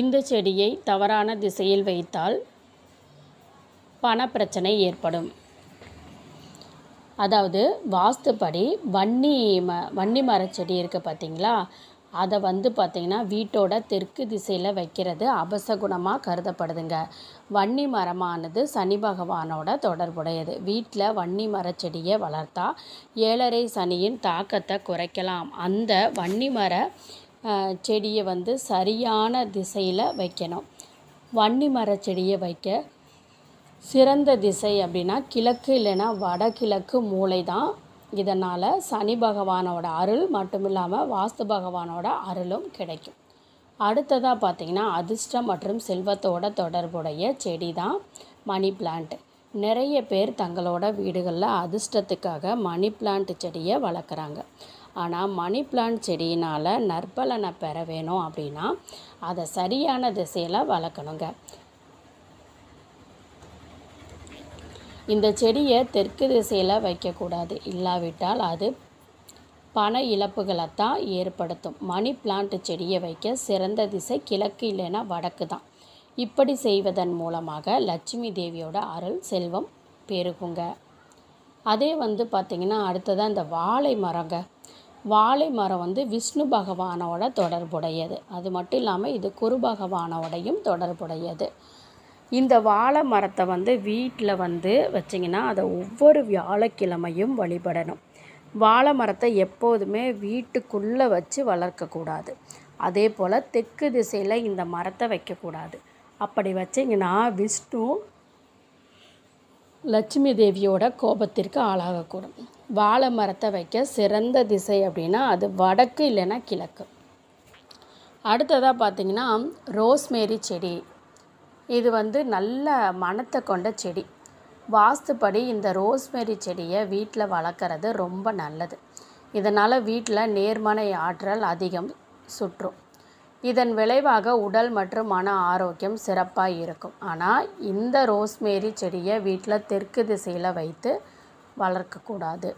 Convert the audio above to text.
இந்த செடியை தவறான திசையில் வைத்தால் பணப்பிரச்சனை ஏற்படும் அதாவது வாஸ்துப்படி வன்னி ம வன்னி மரச்செடி இருக்குது பார்த்திங்களா அதை வந்து பார்த்திங்கன்னா வீட்டோட தெற்கு திசையில் வைக்கிறது அபசகுணமாக கருதப்படுதுங்க வன்னி மரமானது சனி பகவானோட தொடர்புடையது வீட்டில் வன்னி மரச்செடியை வளர்த்தா ஏழரை சனியின் தாக்கத்தை குறைக்கலாம் அந்த வன்னி மர செடியை வந்து சரியான திசையில் வைக்கணும் வன்னி மர செடியை வைக்க சிறந்த திசை அப்படின்னா கிழக்கு இல்லைன்னா வடகிழக்கு மூளை தான் இதனால் சனி பகவானோட அருள் மட்டும் இல்லாமல் வாஸ்து பகவானோட அருளும் கிடைக்கும் அடுத்ததாக பார்த்திங்கன்னா அதிர்ஷ்டம் மற்றும் செல்வத்தோட தொடர்புடைய செடி தான் மணி பிளான்ட் நிறைய பேர் தங்களோட வீடுகளில் அதிர்ஷ்டத்துக்காக மணி பிளான்ட் செடியை வளர்க்குறாங்க ஆனால் மணி பிளான்ட் செடியினால் நற்பலனை பெற வேணும் அப்படின்னா அதை சரியான திசையில் வளர்க்கணுங்க இந்த செடியை தெற்கு திசையில் வைக்கக்கூடாது இல்லாவிட்டால் அது பண இழப்புகளை தான் ஏற்படுத்தும் மணி பிளான்ட் செடியை வைக்க சிறந்த திசை கிழக்கு இல்லைன்னா வடக்கு தான் இப்படி செய்வதன் மூலமாக லட்சுமி தேவியோட அருள் செல்வம் பெருகுங்க அதே வந்து பார்த்திங்கன்னா அடுத்ததாக இந்த வாழை மரங்கள் வாழை மரம் வந்து விஷ்ணு பகவானோட தொடர்புடையது அது மட்டும் இல்லாமல் இது குரு பகவானோடையும் தொடர்புடையது இந்த வாழை மரத்தை வந்து வீட்டில் வந்து வச்சிங்கன்னா அதை ஒவ்வொரு வியாழக்கிழமையும் வழிபடணும் வாழை மரத்தை எப்போதுமே வீட்டுக்குள்ளே வச்சு வளர்க்கக்கூடாது அதே போல் தெற்கு திசையில் இந்த மரத்தை வைக்கக்கூடாது அப்படி வச்சிங்கன்னா விஷ்ணு லட்சுமி தேவியோட கோபத்திற்கு ஆளாகக்கூடும் வாழை மரத்தை வைக்க சிறந்த திசை அப்படின்னா அது வடக்கு இல்லைன்னா கிழக்கு அடுத்ததாக பார்த்திங்கன்னா ரோஸ்மேரி செடி இது வந்து நல்ல மனத்தை கொண்ட செடி வாஸ்துப்படி இந்த ரோஸ்மேரி செடியை வீட்டில் வளர்க்குறது ரொம்ப நல்லது இதனால் வீட்டில் நேர்மனை ஆற்றல் அதிகம் சுற்றும் இதன் விளைவாக உடல் மற்றும் மன ஆரோக்கியம் சிறப்பாக இருக்கும் ஆனால் இந்த ரோஸ்மேரி செடியை வீட்டில் தெற்கு திசையில் வைத்து வளர்க்கக்கூடாது